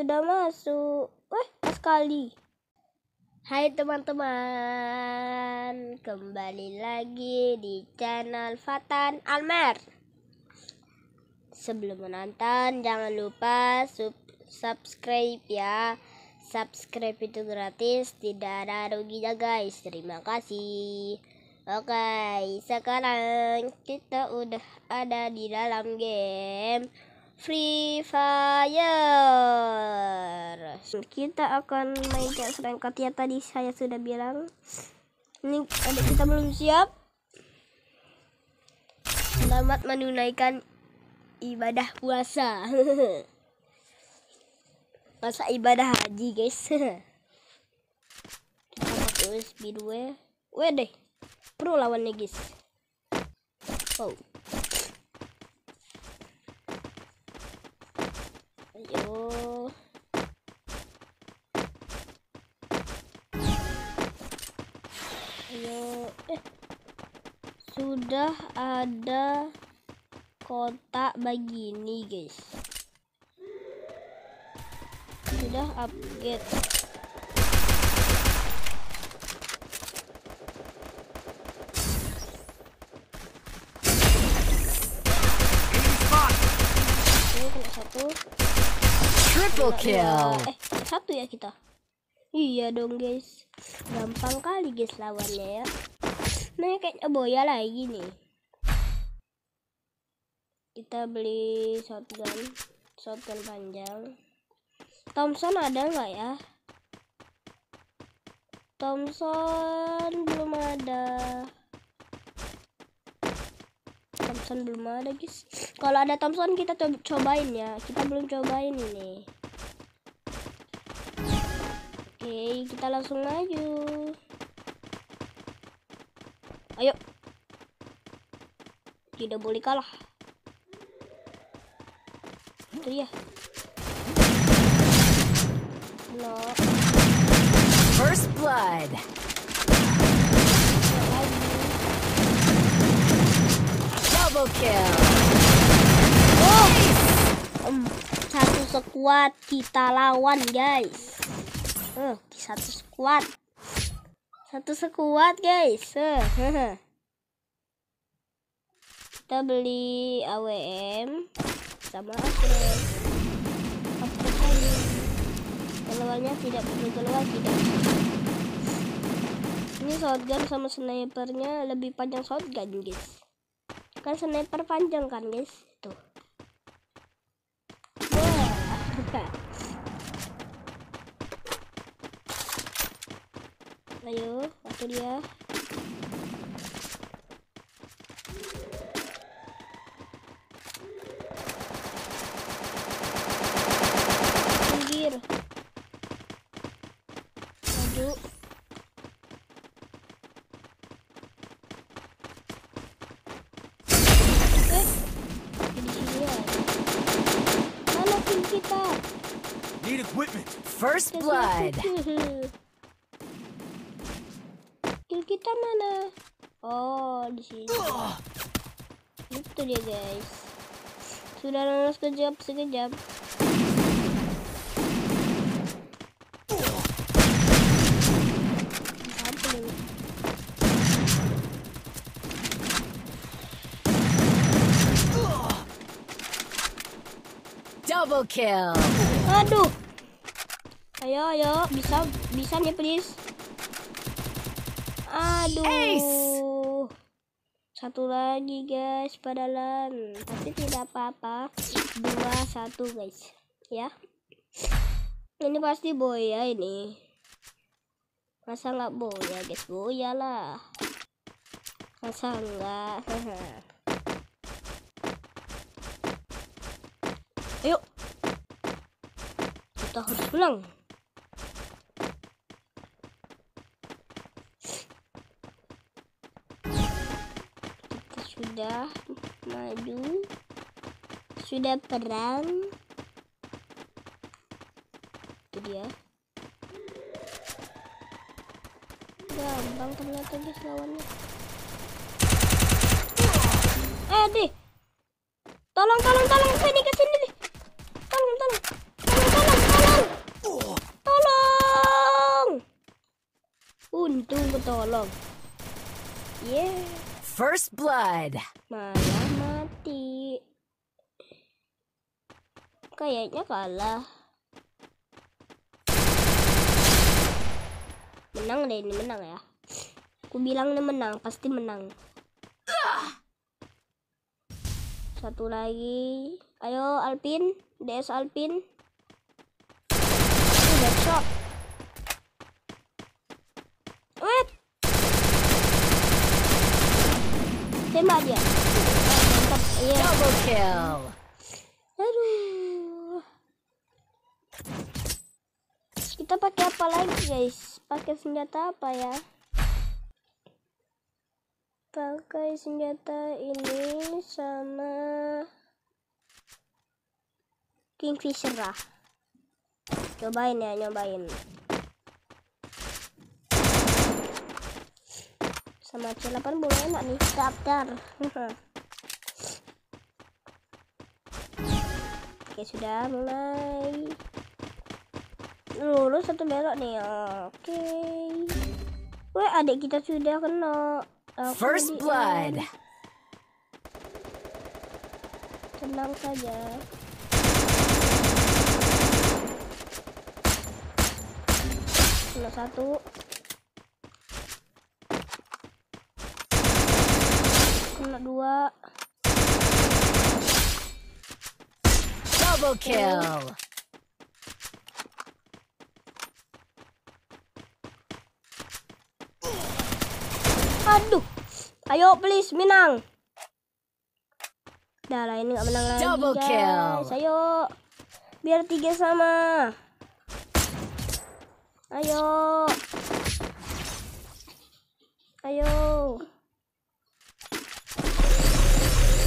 sudah masuk. Wah, sekali. Hai teman-teman, kembali lagi di channel Fatan Almer. Sebelum menonton, jangan lupa sub subscribe ya. Subscribe itu gratis, tidak ada ruginya guys. Terima kasih. Oke, sekarang kita udah ada di dalam game Free Fire. Kita akan main CS serangkat ya tadi saya sudah bilang. Ini ada kita belum siap. Selamat menunaikan ibadah puasa. Masa ibadah haji, guys. kita pakai USB 2. Weh Pro lawannya, guys. Oh. Ayo. Ayo. Eh. Sudah ada kotak begini, guys. Sudah update. satu Triple iya, eh, kill. Eh, satu ya kita. Iya dong guys. Gampang kali guys lawannya ya. Nah kayaknya boya lagi nih. Kita beli shotgun, shotgun panjang. Thompson ada nggak ya? Thompson belum ada. Thompson belum ada guys kalau ada Thompson kita co cobain ya kita belum cobain ini oke kita langsung maju ayo tidak boleh kalah itu ya no first blood kill. Oh, um, satu sekuat kita lawan guys. Uh, satu sekuat, satu sekuat guys. Uh, kita beli AWM sama apa? Keluarnya tidak perlu keluar tidak. Ini shotgun sama snipernya lebih panjang shotgun guys kan sniper panjang kan guys tuh ayo waktu dia kita. Need equipment. First blood. Kill kita mana? Oh, di sini. Itu dia, guys. Sudah lolos kejap sekejap. Double kill. Aduh. Ayo, ayo, bisa bisa nih please. Aduh. Ace. Satu lagi guys, padahal tapi tidak apa-apa. Dua satu guys, ya. Ini pasti boya ini. Masa nggak boya guys, boya lah. Masa nggak? kita harus pulang. Kita sudah maju, sudah perang. Itu dia. Gampang ternyata guys lawannya. Eh, deh. Tolong, tolong, tolong, sini untung ketolong. Yeah. First blood. Malah mati. Kayaknya kalah. Menang deh ini menang ya. Aku bilang ini menang, pasti menang. Satu lagi. Ayo Alpin, DS Alpin. Udah shot. kill. Aduh. Kita pakai apa lagi, guys? Pakai senjata apa ya? Pakai senjata ini sama Kingfisher lah. Cobain ya, nyobain. Sama C8 boleh enak nih, daftar. oke sudah mulai lurus satu belok nih oke weh adik kita sudah kena Aku first blood tenang saja kena satu kena dua Double kill! Aduh. Ayo please menang. Dah lah ini gak menang lagi Double guys. Kill. Ayo. Biar tiga sama. Ayo. Ayo.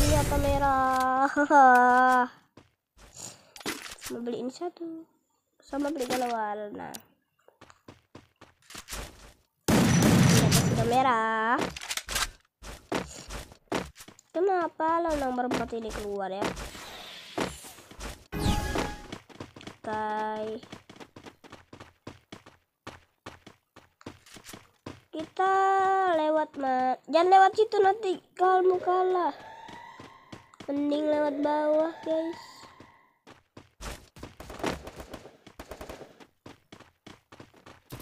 Ini apa merah? beli ini satu sama beli kalau warna sudah merah kenapa lo nomor empat ini keluar ya santai kita lewat ma jangan lewat situ nanti kalau mau kalah mending lewat bawah guys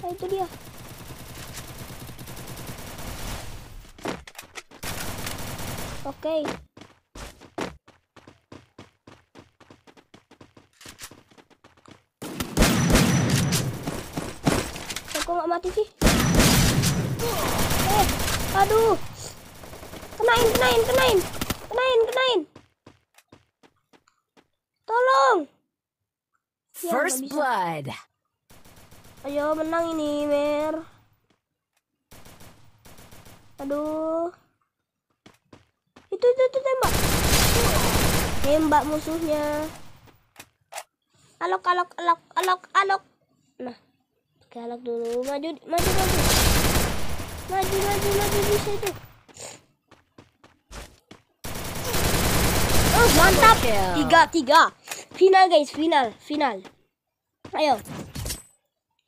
nah itu dia oke okay. Aku nggak mati sih eh aduh kenain kenain kenain kenain kenain tolong ya, First blood. Ayo menang ini, Mer. Aduh. Itu itu, itu tembak. Tembak musuhnya. Alok alok alok alok alok. Nah. alok dulu. Maju maju maju. Maju maju maju bisa itu. Oh, mantap. Tiga tiga Final guys, final, final. Ayo.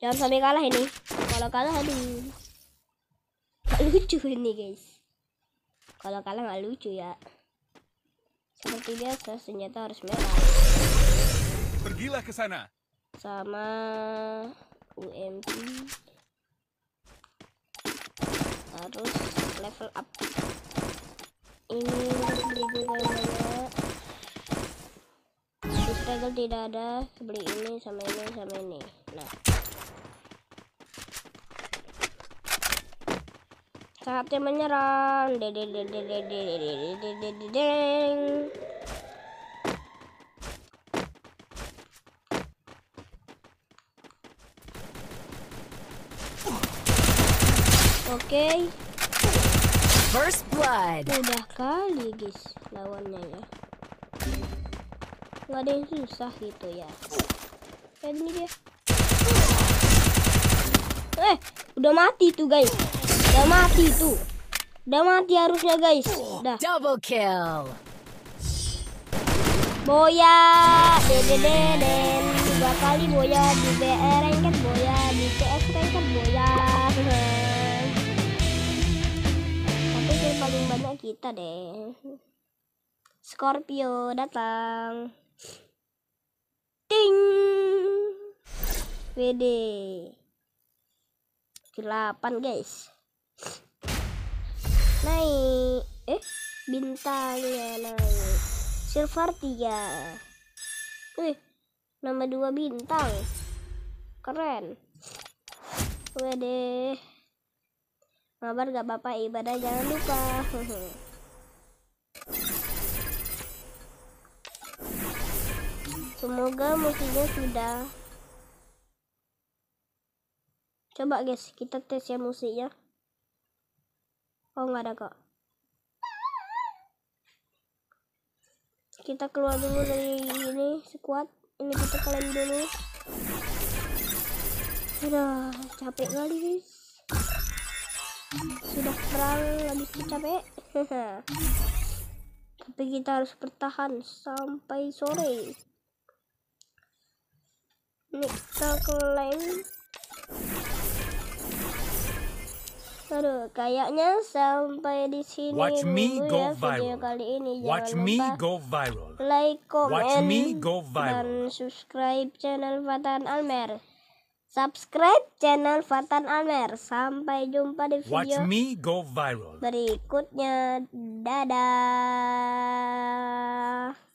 Jangan sampai kalah ini. Kalau kalah aduh. Gak lucu ini guys. Kalau kalah nggak lucu ya. Seperti biasa senjata harus merah. Pergilah ke sana. Sama UMP harus level up ini juga banyak Regal tidak ada beli ini sama ini sama ini nah saatnya menyerang Oke. Okay. First blood. Udah kali guys lawannya ya nggak ada yang susah gitu ya kayak gini dia eh udah mati tuh guys udah mati tuh udah mati harusnya guys udah double kill boya dedededen dua kali boya di BR kan boya di CS kan boya tapi yang paling banyak kita deh Scorpio datang Ting. WD. Delapan guys. Naik. Eh, bintangnya naik. Silver tiga Wih, nama dua bintang. Keren. WD. kabar gak bapak ibadah jangan lupa. Semoga musiknya sudah. Coba guys, kita tes ya musiknya. Oh nggak ada kok. Kita keluar dulu dari ini sekuat. Ini kita kalian dulu. Udah capek kali guys. Sudah perang lagi capek. Tapi kita harus bertahan sampai sore. Mixer klaim. Aduh, kayaknya sampai di sini Watch me dulu ya go ya viral. video kali ini. Jangan lupa me go viral. Like, comment, dan subscribe channel Fatan Almer. Subscribe channel Fatan Almer. Sampai jumpa di video Watch me go viral. berikutnya. Dadah.